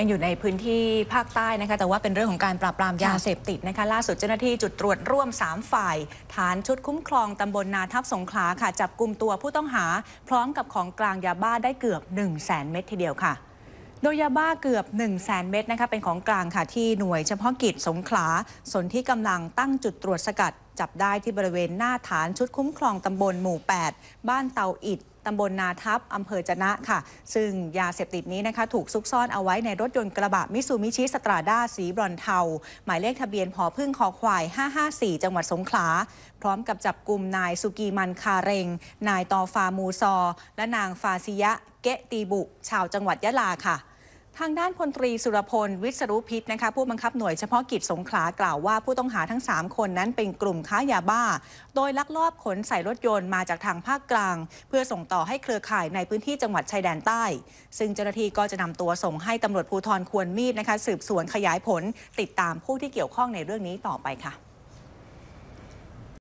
ยังอยู่ในพื้นที่ภาคใต้นะคะแต่ว่าเป็นเรื่องของการปราบ ปรามยาเสพติดนะคะล่าสุดเจ้าหน้าที่จุดตรวจร่วม3ฝ่ายฐานชุดคุ้มครองตำบลนาทับสงขลาค่ะจับกลุ่มตัวผู้ต้องหาพร้อมกับของกลางยาบ้าได้เกือบ1 0 0 0 0แสนเม็ดทีเดียวค่ะโดยยาบ้าเกือบ1 0 0 0 0แสนเม็ดนะคะ เป็นของกลางค่ะที่หน่วย เฉพาะกิจสงขลาสนที่กำลังตั้งจุดตรวจสกัดจับได้ที่บริเวณหน้าฐานชุดคุ้มครองตำบลหมู่ 8 บ้านเตาอิดตำบลนาทับอำเภอจนะค่ะ ซึ่ง ยาเสพติดนี้นะคะถูกซุกซ่อนเอาไว้ในรถยนต์กระบะมิซูมิชิสตราด้าสีบรอนเทาหมายเลขทะเบียนพอพึ่งคอควาย 554 จังหวัดสงขลา พร้อมกับจับกลุ่มนายสุกีมันคาเรงนายตอฟามูซอ และนางฟาซิยะเกตีบุชาวจังหวัดยะลาค่ะทางด้านพลตรีสุรพล วิศรุพิษนะคะผู้บังคับหน่วยเฉพาะกิจสงขลา กล่าวว่าผู้ต้องหาทั้ง 3 คนนั้นเป็นกลุ่มค้ายาบ้า โดยลักลอบขนใส่รถยนต์มาจากทางภาคกลาง เพื่อส่งต่อให้เครือข่ายในพื้นที่จังหวัดชายแดนใต้ ซึ่งเจ้าหน้าที่ก็จะนำตัวส่งให้ตำรวจภูธรควรมีดนะคะ สืบสวนขยายผลติดตามผู้ที่เกี่ยวข้องในเรื่องนี้ต่อไปค่ะ